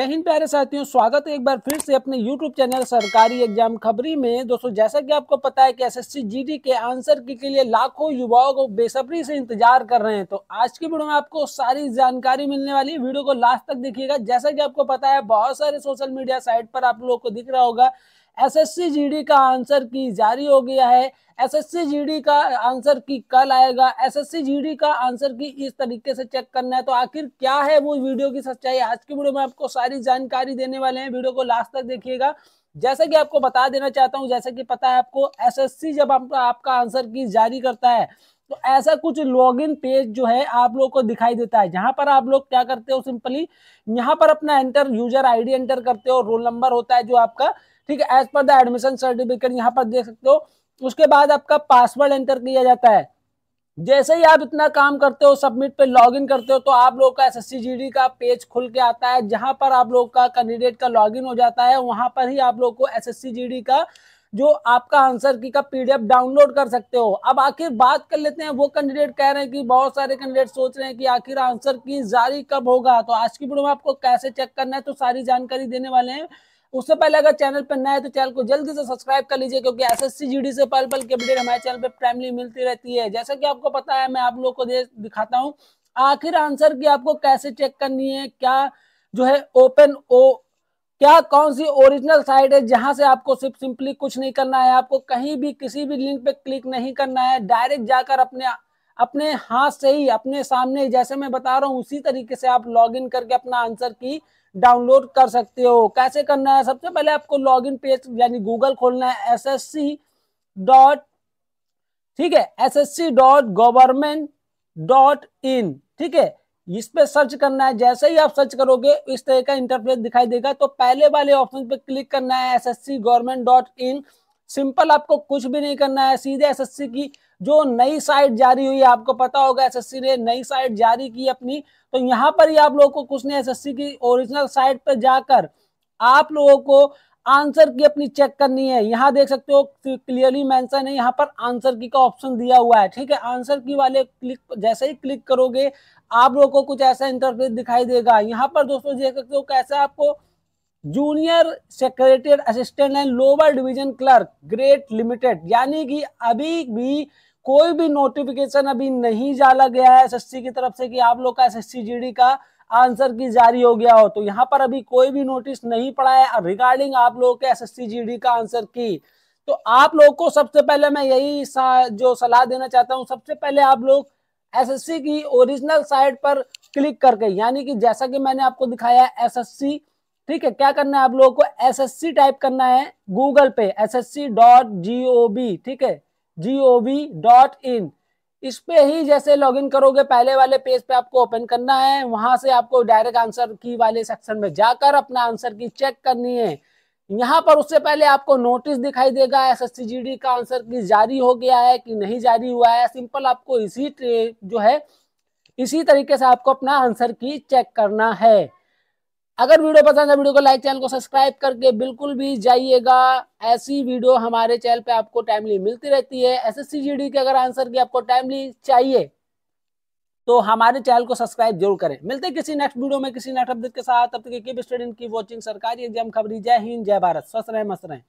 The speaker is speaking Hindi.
जय हिंद प्यारे साथियों स्वागत है एक बार फिर से अपने YouTube चैनल सरकारी एग्जाम खबरी में दोस्तों जैसा कि आपको पता है कि एसएससी जीडी के आंसर के लिए लाखों युवाओं को बेसब्री से इंतजार कर रहे हैं तो आज की वीडियो में आपको सारी जानकारी मिलने वाली है वीडियो को लास्ट तक देखिएगा जैसा कि आपको पता है बहुत सारे सोशल मीडिया साइट पर आप लोगों को दिख रहा होगा एसएससी जीडी का आंसर की जारी हो गया है एसएससी जीडी का आंसर की कल आएगा एसएससी जीडी का आंसर की इस तरीके से चेक करना है तो आखिर क्या है वो वीडियो की सच्चाई आज की वीडियो में आपको सारी जानकारी देने वाले हैं वीडियो को लास्ट तक देखिएगा जैसा कि आपको बता देना चाहता हूँ जैसा कि पता है आपको एसएससी जब आप, आपका आंसर की जारी करता है तो ऐसा कुछ लॉगिन पेज जो है आप लोग को दिखाई देता है जहां पर आप लोग क्या करते हो सिंपली यहाँ पर अपना एंटर यूजर आईडी एंटर करते हो रोल नंबर होता है जो आपका ठीक है as per the admission certificate यहाँ पर देख सकते हो उसके बाद आपका पासवर्ड एंटर किया जाता है जैसे ही आप इतना काम करते हो सबमिट पे लॉगिन करते हो तो आप लोग का एस एस का पेज खुल के आता है जहां पर आप लोग का कैंडिडेट का लॉगिन हो जाता है वहां पर ही आप लोग को एस एस का जो आपका आंसर की का पीडीएफ डाउनलोड कर सकते हो अब आखिर बात कर लेते हैं वो कैंडिडेट कह रहे हैं कि बहुत सारे कैंडिडेट सोच रहे हैं कि आखिर आंसर की जारी कब होगा तो आज की वीडियो में आपको कैसे चेक करना है तो सारी जानकारी देने वाले हैं उससे पहले अगर चैनल पर नया है तो चैनल को जल्दी से सब्सक्राइब कर लीजिए क्योंकि एस एस से पल पल के अपडेट हमारे चैनल पर टाइमली मिलती रहती है जैसा कि आपको पता है मैं आप लोग को दिखाता हूँ आखिर आंसर की आपको कैसे चेक करनी है क्या जो है ओपन ओ क्या कौन सी ओरिजिनल साइट है जहां से आपको सिर्फ सिंपली कुछ नहीं करना है आपको कहीं भी किसी भी लिंक पे क्लिक नहीं करना है डायरेक्ट जाकर अपने अपने हाथ से ही अपने सामने जैसे मैं बता रहा हूं उसी तरीके से आप लॉगिन करके अपना आंसर की डाउनलोड कर सकते हो कैसे करना है सबसे पहले आपको लॉग इन पेज यानी गूगल खोलना है एस एस सी डॉट ठीक है S S C dot government dot in ठीक है इस पे सर्च करना है जैसे ही आप सर्च करोगे इस तरह का इंटरफेस दिखाई देगा तो पहले वाले ऑप्शन पे क्लिक करना है S S C government dot in simple आपको कुछ भी नहीं करना है सीधे सी की जो नई साइट जारी हुई आपको पता होगा एसएससी ने नई साइट जारी की अपनी तो यहाँ पर ही आप लोगों को कुछ ने एसएससी की ओरिजिनल साइट पर जाकर आप लोगों को आंसर की अपनी चेक करनी है यहाँ देख सकते हो क्लियरली मैंसन है यहाँ पर आंसर की का ऑप्शन दिया हुआ है ठीक है आंसर की वाले क्लिक जैसे ही क्लिक करोगे आप लोगों को कुछ ऐसा इंटरफेस दिखाई देगा यहाँ पर दोस्तों देख सकते हो कैसे आपको junior secretary assistant and lower division clerk grade limited यानी कि अभी भी कोई भी नोटिफिकेशन अभी नहीं जाला गया है एसएससी की तरफ से कि आप लोग का एसएससी जीडी का आंसर की जारी हो गया हो तो यहाँ पर अभी कोई भी नोटिस नहीं पड़ा है रिगार्डिंग आप लोगों के एसएससी जीडी का आंसर की तो आप लोगों को सबसे पहले मैं यही जो सलाह देना चाहता हूँ सबसे पहले आप लोग एसएससी की ओरिजिनल साइट पर क्लिक करके यानी कि जैसा कि मैंने आपको दिखाया एस सी ठीक है क्या करना है आप लोगों को सी टाइप करना है गूगल पे S S C dot G O B ठीक है जी ओ वी डॉट इन इस पे ही जैसे लॉगिन करोगे पहले वाले पेज पे आपको ओपन करना है वहां से आपको डायरेक्ट आंसर की वाले सेक्शन में जाकर अपना आंसर की चेक करनी है यहाँ पर उससे पहले आपको नोटिस दिखाई देगा एस एस का आंसर की जारी हो गया है कि नहीं जारी हुआ है सिंपल आपको इसी जो है इसी तरीके से आपको अपना आंसर की चेक करना है अगर वीडियो पसंद है वीडियो को लाइक चैनल को सब्सक्राइब करके बिल्कुल भी जाइएगा ऐसी वीडियो हमारे चैनल पे आपको टाइमली मिलती रहती है एस एस के अगर आंसर की आपको टाइमली चाहिए तो हमारे चैनल को सब्सक्राइब जरूर करें मिलते हैं किसी नेक्स्ट वीडियो में किसी नेक्स्ट अपडेट के साथ तब तक की वॉचिंग सरकारी एग्जाम खबरी जय हिंद जय भारत स्वस्थ रहें मस्त रहें